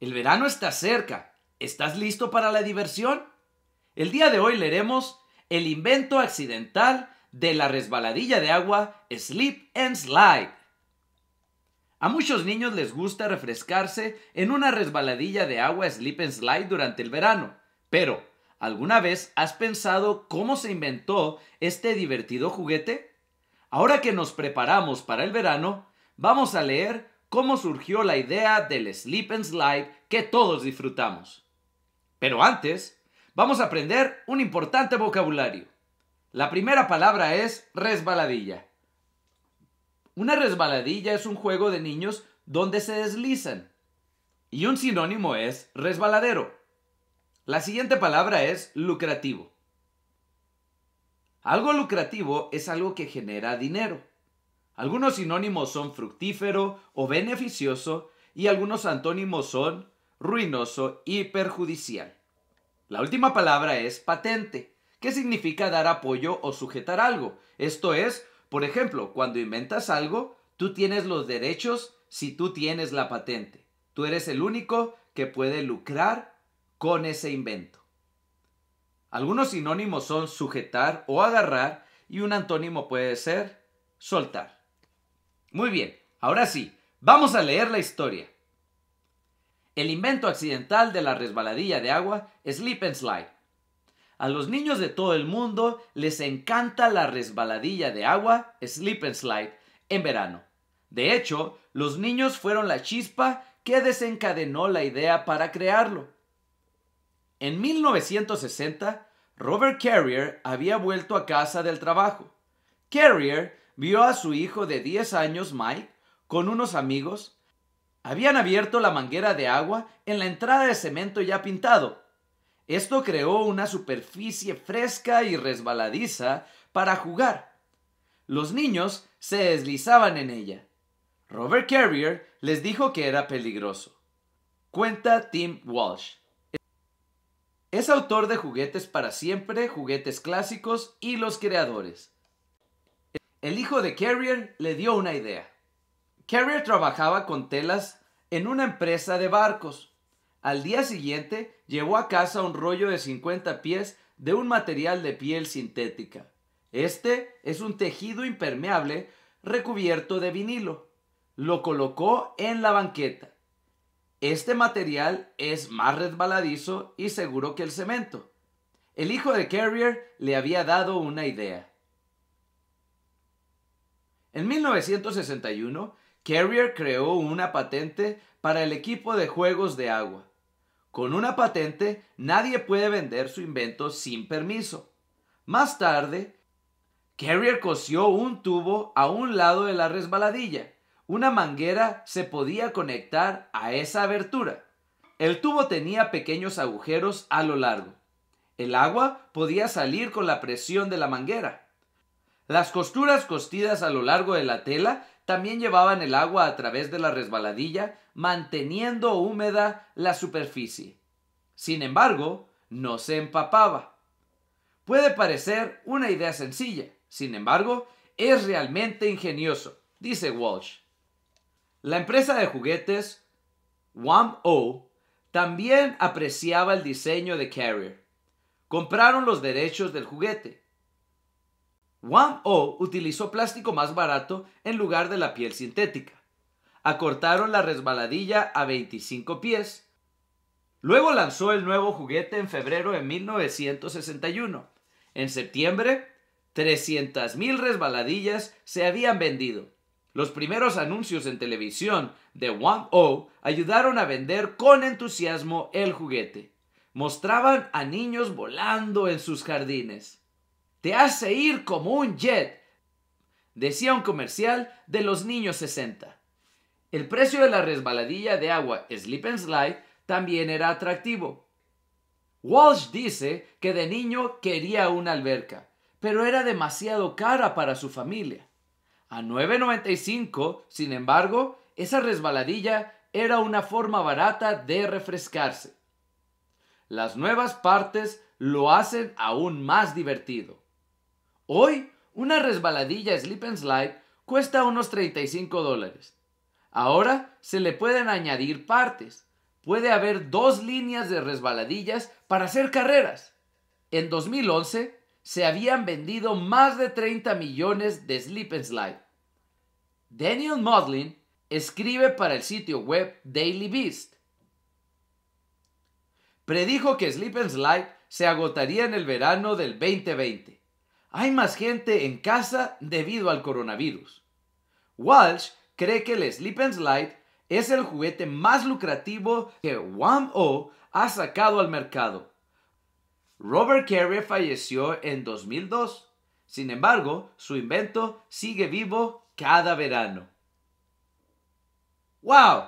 El verano está cerca. ¿Estás listo para la diversión? El día de hoy leeremos el invento accidental de la resbaladilla de agua Slip and Slide. A muchos niños les gusta refrescarse en una resbaladilla de agua Slip and Slide durante el verano, pero ¿alguna vez has pensado cómo se inventó este divertido juguete? Ahora que nos preparamos para el verano, vamos a leer cómo surgió la idea del Sleep and Slide que todos disfrutamos. Pero antes, vamos a aprender un importante vocabulario. La primera palabra es resbaladilla. Una resbaladilla es un juego de niños donde se deslizan. Y un sinónimo es resbaladero. La siguiente palabra es lucrativo. Algo lucrativo es algo que genera dinero. Algunos sinónimos son fructífero o beneficioso y algunos antónimos son ruinoso y perjudicial. La última palabra es patente, que significa dar apoyo o sujetar algo. Esto es, por ejemplo, cuando inventas algo, tú tienes los derechos si tú tienes la patente. Tú eres el único que puede lucrar con ese invento. Algunos sinónimos son sujetar o agarrar y un antónimo puede ser soltar. Muy bien, ahora sí, vamos a leer la historia. El invento accidental de la resbaladilla de agua, Slip and Slide. A los niños de todo el mundo les encanta la resbaladilla de agua, Slip and Slide, en verano. De hecho, los niños fueron la chispa que desencadenó la idea para crearlo. En 1960, Robert Carrier había vuelto a casa del trabajo. Carrier vio a su hijo de 10 años, Mike, con unos amigos. Habían abierto la manguera de agua en la entrada de cemento ya pintado. Esto creó una superficie fresca y resbaladiza para jugar. Los niños se deslizaban en ella. Robert Carrier les dijo que era peligroso. Cuenta Tim Walsh. Es autor de Juguetes para siempre, Juguetes Clásicos y Los Creadores el hijo de Carrier le dio una idea. Carrier trabajaba con telas en una empresa de barcos. Al día siguiente llevó a casa un rollo de 50 pies de un material de piel sintética. Este es un tejido impermeable recubierto de vinilo. Lo colocó en la banqueta. Este material es más resbaladizo y seguro que el cemento. El hijo de Carrier le había dado una idea. En 1961, Carrier creó una patente para el equipo de juegos de agua. Con una patente, nadie puede vender su invento sin permiso. Más tarde, Carrier cosió un tubo a un lado de la resbaladilla. Una manguera se podía conectar a esa abertura. El tubo tenía pequeños agujeros a lo largo. El agua podía salir con la presión de la manguera. Las costuras costidas a lo largo de la tela también llevaban el agua a través de la resbaladilla, manteniendo húmeda la superficie. Sin embargo, no se empapaba. Puede parecer una idea sencilla, sin embargo, es realmente ingenioso, dice Walsh. La empresa de juguetes WAM-O también apreciaba el diseño de Carrier. Compraron los derechos del juguete Wang O utilizó plástico más barato en lugar de la piel sintética. Acortaron la resbaladilla a 25 pies. Luego lanzó el nuevo juguete en febrero de 1961. En septiembre, 300.000 resbaladillas se habían vendido. Los primeros anuncios en televisión de Wang O ayudaron a vender con entusiasmo el juguete. Mostraban a niños volando en sus jardines te hace ir como un jet, decía un comercial de los niños 60. El precio de la resbaladilla de agua Slip and Slide también era atractivo. Walsh dice que de niño quería una alberca, pero era demasiado cara para su familia. A 9.95, sin embargo, esa resbaladilla era una forma barata de refrescarse. Las nuevas partes lo hacen aún más divertido. Hoy, una resbaladilla Slip and Slide cuesta unos 35 dólares. Ahora se le pueden añadir partes. Puede haber dos líneas de resbaladillas para hacer carreras. En 2011 se habían vendido más de 30 millones de Slip and Slide. Daniel Modlin escribe para el sitio web Daily Beast. Predijo que Slip and Slide se agotaría en el verano del 2020. Hay más gente en casa debido al coronavirus. Walsh cree que el Sleep and Slide es el juguete más lucrativo que WAM-O ha sacado al mercado. Robert Carey falleció en 2002. Sin embargo, su invento sigue vivo cada verano. ¡Wow!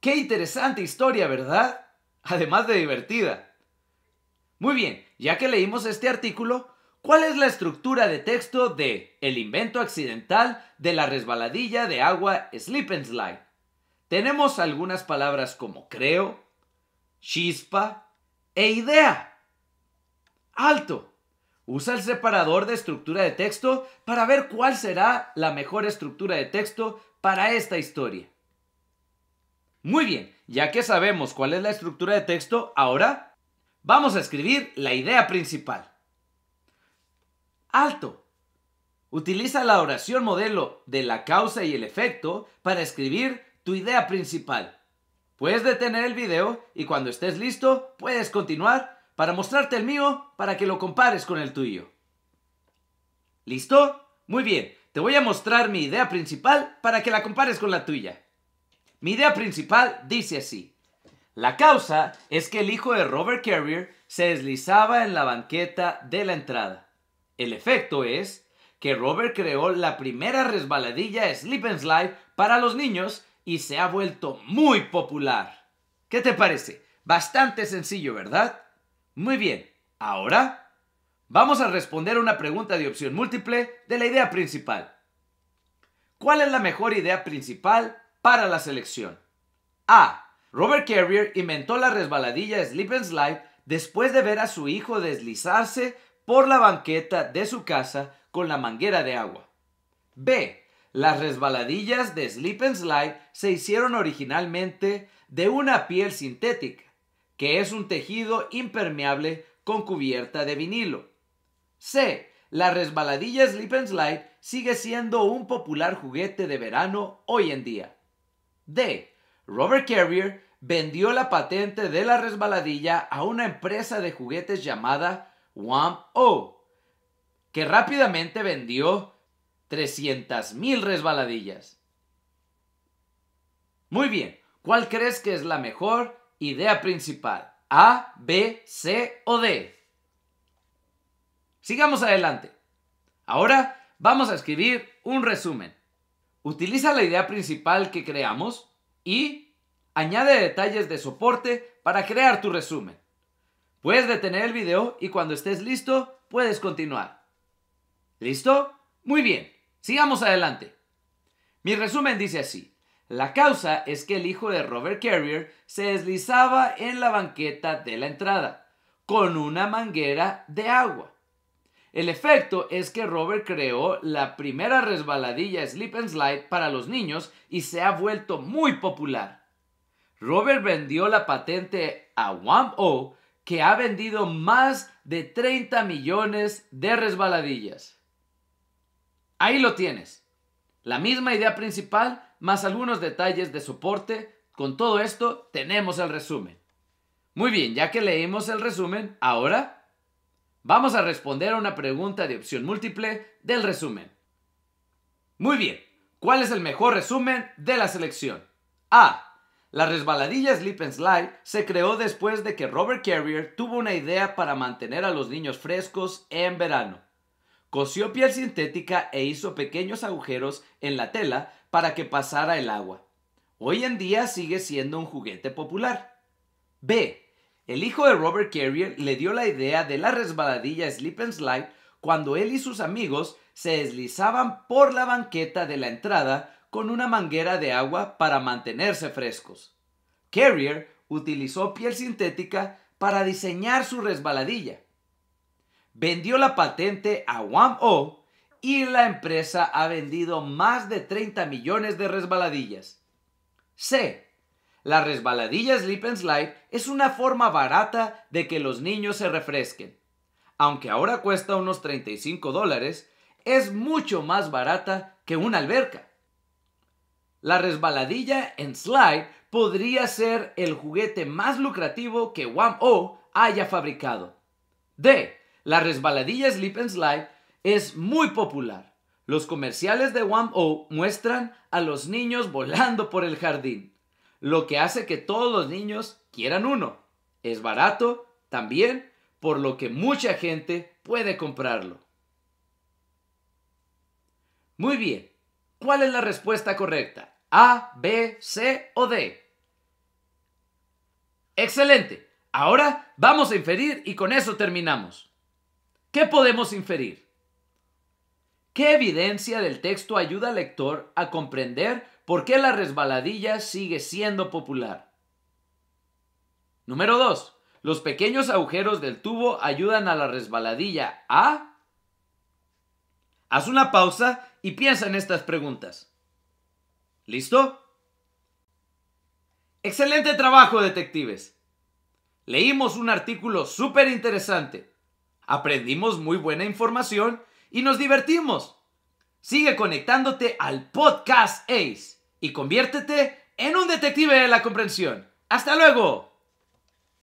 ¡Qué interesante historia, ¿verdad? Además de divertida. Muy bien, ya que leímos este artículo, ¿Cuál es la estructura de texto de El invento accidental de la resbaladilla de agua Slip and Slide? Tenemos algunas palabras como creo, chispa e idea. Alto. Usa el separador de estructura de texto para ver cuál será la mejor estructura de texto para esta historia. Muy bien, ya que sabemos cuál es la estructura de texto, ahora vamos a escribir la idea principal. Alto. Utiliza la oración modelo de la causa y el efecto para escribir tu idea principal. Puedes detener el video y cuando estés listo puedes continuar para mostrarte el mío para que lo compares con el tuyo. ¿Listo? Muy bien, te voy a mostrar mi idea principal para que la compares con la tuya. Mi idea principal dice así. La causa es que el hijo de Robert Carrier se deslizaba en la banqueta de la entrada. El efecto es que Robert creó la primera resbaladilla Slip and Slide para los niños y se ha vuelto muy popular. ¿Qué te parece? Bastante sencillo, ¿verdad? Muy bien, ahora vamos a responder una pregunta de opción múltiple de la idea principal. ¿Cuál es la mejor idea principal para la selección? A. Robert Carrier inventó la resbaladilla Slip and Slide después de ver a su hijo deslizarse por la banqueta de su casa con la manguera de agua. B. Las resbaladillas de Slip and Slide se hicieron originalmente de una piel sintética, que es un tejido impermeable con cubierta de vinilo. C. La resbaladilla Slip and Slide sigue siendo un popular juguete de verano hoy en día. D. Robert Carrier vendió la patente de la resbaladilla a una empresa de juguetes llamada One O, que rápidamente vendió 300.000 resbaladillas. Muy bien, ¿cuál crees que es la mejor idea principal? ¿A, B, C o D? Sigamos adelante. Ahora vamos a escribir un resumen. Utiliza la idea principal que creamos y añade detalles de soporte para crear tu resumen. Puedes detener el video y cuando estés listo, puedes continuar. ¿Listo? Muy bien, sigamos adelante. Mi resumen dice así. La causa es que el hijo de Robert Carrier se deslizaba en la banqueta de la entrada con una manguera de agua. El efecto es que Robert creó la primera resbaladilla Slip and Slide para los niños y se ha vuelto muy popular. Robert vendió la patente a One O que ha vendido más de 30 millones de resbaladillas. Ahí lo tienes. La misma idea principal más algunos detalles de soporte. Con todo esto tenemos el resumen. Muy bien, ya que leímos el resumen, ahora vamos a responder a una pregunta de opción múltiple del resumen. Muy bien, ¿cuál es el mejor resumen de la selección? A. La resbaladilla Slip and Slide se creó después de que Robert Carrier tuvo una idea para mantener a los niños frescos en verano. Cosió piel sintética e hizo pequeños agujeros en la tela para que pasara el agua. Hoy en día sigue siendo un juguete popular. B. El hijo de Robert Carrier le dio la idea de la resbaladilla Slip and Slide cuando él y sus amigos se deslizaban por la banqueta de la entrada con una manguera de agua para mantenerse frescos. Carrier utilizó piel sintética para diseñar su resbaladilla. Vendió la patente a Wham-O y la empresa ha vendido más de 30 millones de resbaladillas. C. La resbaladilla Sleep and Slide es una forma barata de que los niños se refresquen. Aunque ahora cuesta unos 35 dólares, es mucho más barata que una alberca. La resbaladilla en slide podría ser el juguete más lucrativo que Wham-O haya fabricado. D. La resbaladilla Slip and Slide es muy popular. Los comerciales de Wham-O muestran a los niños volando por el jardín, lo que hace que todos los niños quieran uno. Es barato también, por lo que mucha gente puede comprarlo. Muy bien, ¿Cuál es la respuesta correcta? ¿A, B, C o D? Excelente. Ahora vamos a inferir y con eso terminamos. ¿Qué podemos inferir? ¿Qué evidencia del texto ayuda al lector a comprender por qué la resbaladilla sigue siendo popular? Número 2. Los pequeños agujeros del tubo ayudan a la resbaladilla a... Haz una pausa y piensa en estas preguntas. ¿Listo? Excelente trabajo, detectives. Leímos un artículo súper interesante. Aprendimos muy buena información y nos divertimos. Sigue conectándote al podcast ACE y conviértete en un detective de la comprensión. ¡Hasta luego!